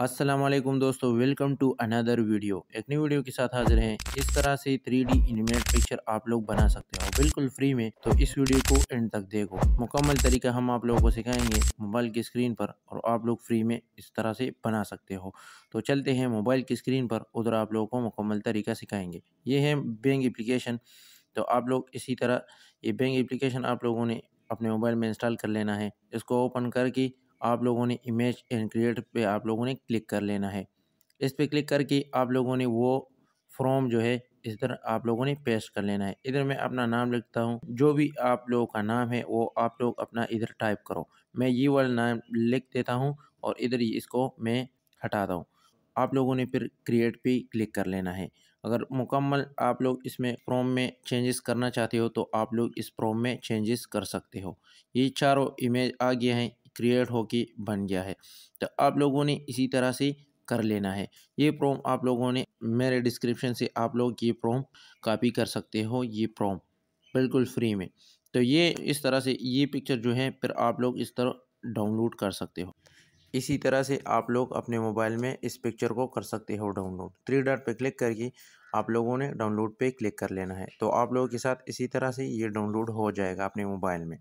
असलम दोस्तों welcome to another video एक नई वीडियो के साथ हाजिर हैं इस तरह से थ्री डी एनिमेट पिक्चर आप लोग बना सकते हो बिल्कुल फ्री में तो इस वीडियो को एंड तक देखो मुकम्मल तरीका हम आप लोगों को सिखाएंगे मोबाइल की स्क्रीन पर और आप लोग फ्री में इस तरह से बना सकते हो तो चलते हैं मोबाइल की स्क्रीन पर उधर आप लोगों को मुकम्मल तरीका सिखाएंगे ये है बैंक एप्लीकेशन तो आप लोग इसी तरह ये बैंक एप्लीकेशन आप लोगों ने अपने मोबाइल में इंस्टॉल कर लेना है इसको ओपन करके आप लोगों ने इमेज एंड क्रिएट पे आप लोगों ने क्लिक कर लेना है इस पर क्लिक करके आप लोगों ने वो फॉर्म जो है इस तरह आप लोगों ने पेस्ट कर लेना है इधर मैं अपना नाम लिखता हूँ जो भी आप लोगों का नाम है वो आप लोग अपना इधर टाइप करो मैं ये वाला नाम लिख देता हूँ और इधर ही इसको मैं हटाता हूँ आप लोगों ने फिर क्रिएट पे क्लिक कर लेना है अगर मुकम्मल आप लोग इसमें फ्रॉम में चेंजेस करना चाहते हो तो आप लोग इस फ्रॉम में चेंजेस कर सकते हो ये चारों इमेज आ गए हैं क्रिएट होके बन गया है तो आप लोगों ने इसी तरह से कर लेना है ये प्रोम आप लोगों ने मेरे डिस्क्रिप्शन से आप लोग ये प्रोम कॉपी कर सकते हो ये प्रोम बिल्कुल फ्री में तो ये इस तरह से ये पिक्चर जो है फिर आप लोग इस तरह डाउनलोड कर सकते हो इसी तरह से आप लोग अपने मोबाइल में इस पिक्चर को कर सकते हो डाउनलोड थ्री डॉट पे क्लिक करके आप लोगों ने डाउनलोड पे क्लिक कर लेना है तो आप लोगों के साथ इसी तरह से ये डाउनलोड हो जाएगा अपने मोबाइल में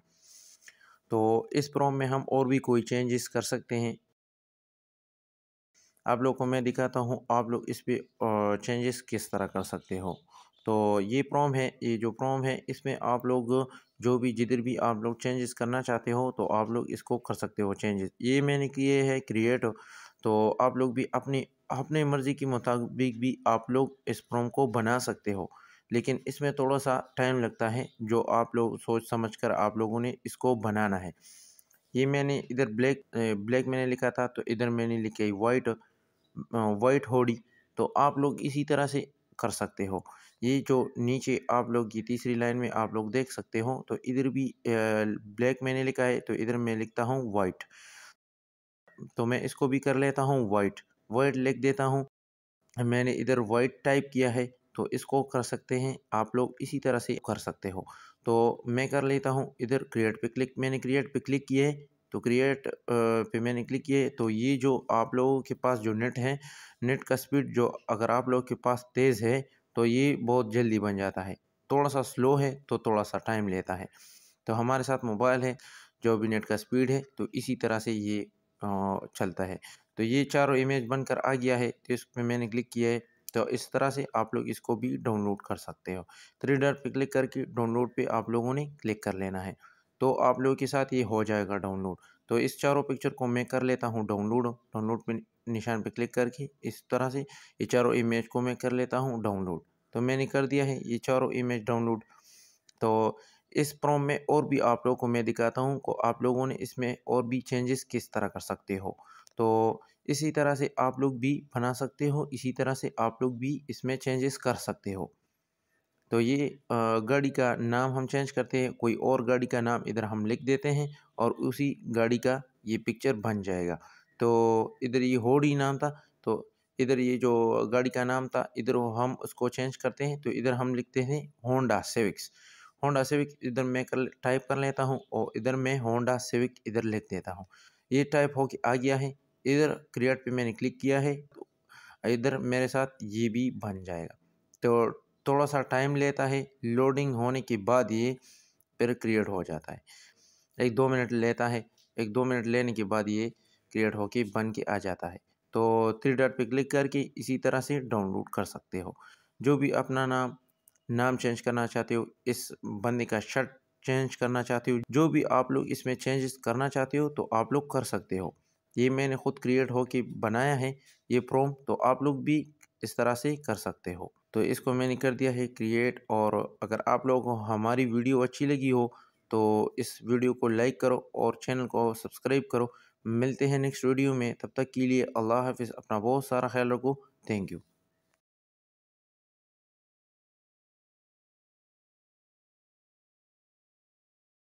तो इस प्रॉम में हम और भी कोई चेंजेस कर सकते हैं आप लोग को मैं दिखाता हूँ आप लोग इस पर चेंजेस किस तरह कर सकते हो तो ये प्रॉम है ये जो प्रॉम है इसमें आप लोग जो भी जिधर भी आप लोग चेंजेस करना चाहते हो तो आप लोग इसको कर सकते हो चेंजेस ये मैंने किए है क्रिएट तो आप लोग भी अपनी अपने मर्ज़ी के मुताबिक भी आप लोग इस प्रॉम को बना सकते हो लेकिन इसमें थोड़ा सा टाइम लगता है जो आप लोग सोच समझ कर आप लोगों ने इसको बनाना है ये मैंने इधर ब्लैक ब्लैक मैंने लिखा था तो इधर मैंने लिखी वाइट वाइट होडी तो आप लोग इसी तरह से कर सकते हो ये जो नीचे आप लोग की तीसरी लाइन में आप लोग देख सकते हो तो इधर भी ब्लैक मैंने लिखा है तो इधर मैं लिखता हूँ वाइट तो मैं इसको भी कर लेता हूँ वाइट वाइट लिख देता हूँ मैंने इधर वाइट टाइप किया है तो इसको कर सकते हैं आप लोग इसी तरह से कर सकते हो तो मैं कर लेता हूँ इधर क्रिएट पे क्लिक मैंने क्रिएट पे क्लिक किए तो क्रिएट पे मैंने क्लिक किए तो ये जो आप लोगों के पास जो नेट है नेट का स्पीड जो अगर आप लोगों के पास तेज़ है तो ये बहुत जल्दी बन जाता है थोड़ा सा स्लो है तो थोड़ा सा टाइम लेता है तो हमारे साथ मोबाइल है जो भी नेट का स्पीड है तो इसी तरह से ये चलता है तो ये चारों इमेज बनकर आ गया है तो इस पर मैंने क्लिक किया है तो इस तरह से आप लोग इसको भी डाउनलोड कर सकते हो थ्री डॉट पर क्लिक करके डाउनलोड पे आप लोगों ने क्लिक कर लेना है तो आप लोगों के साथ ये हो जाएगा डाउनलोड तो इस चारों पिक्चर को मैं कर लेता हूँ डाउनलोड डाउनलोड पे निशान पे क्लिक करके इस तरह से ये चारों इमेज को मैं कर लेता हूँ डाउनलोड तो मैंने कर दिया है ये चारों इमेज डाउनलोड तो इस प्रॉम में और भी आप लोगों को मैं दिखाता हूँ को आप लोगों ने इसमें और भी चेंजेस किस तरह कर सकते हो तो इसी तरह से आप लोग भी बना सकते हो इसी तरह से आप लोग भी इसमें चेंजेस कर सकते हो तो ये गाड़ी का नाम हम चेंज करते हैं कोई और गाड़ी का नाम इधर हम लिख देते हैं और उसी गाड़ी का ये पिक्चर बन जाएगा तो इधर ये होडी नाम था तो इधर ये जो गाड़ी का नाम था इधर हम उसको चेंज करते हैं तो इधर हम लिखते हैं होंडा सिविक्स होंडा सिविक इधर मैं कर टाइप कर लेता हूँ और इधर मैं होंडा सिविक इधर लिख देता हूँ ये टाइप हो के आ गया है इधर क्रिएट पे मैंने क्लिक किया है तो इधर मेरे साथ ये भी बन जाएगा तो थोड़ा सा टाइम लेता है लोडिंग होने के बाद ये फिर क्रिएट हो जाता है एक दो मिनट लेता है एक दो मिनट लेने के बाद ये क्रिएट होके बन के आ जाता है तो थ्री डॉट पे क्लिक करके इसी तरह से डाउनलोड कर सकते हो जो भी अपना नाम नाम चेंज करना चाहते हो इस बंदे का शर्ट चेंज करना चाहते हो जो भी आप लोग इसमें चेंजेस करना चाहते हो तो आप लोग कर सकते हो ये मैंने ख़ुद क्रिएट हो के बनाया है ये प्रोम तो आप लोग भी इस तरह से कर सकते हो तो इसको मैंने कर दिया है क्रिएट और अगर आप लोगों को हमारी वीडियो अच्छी लगी हो तो इस वीडियो को लाइक करो और चैनल को सब्सक्राइब करो मिलते हैं नेक्स्ट वीडियो में तब तक के लिए अल्लाह हाफिज़ अपना बहुत सारा ख्याल रखो थैंक यू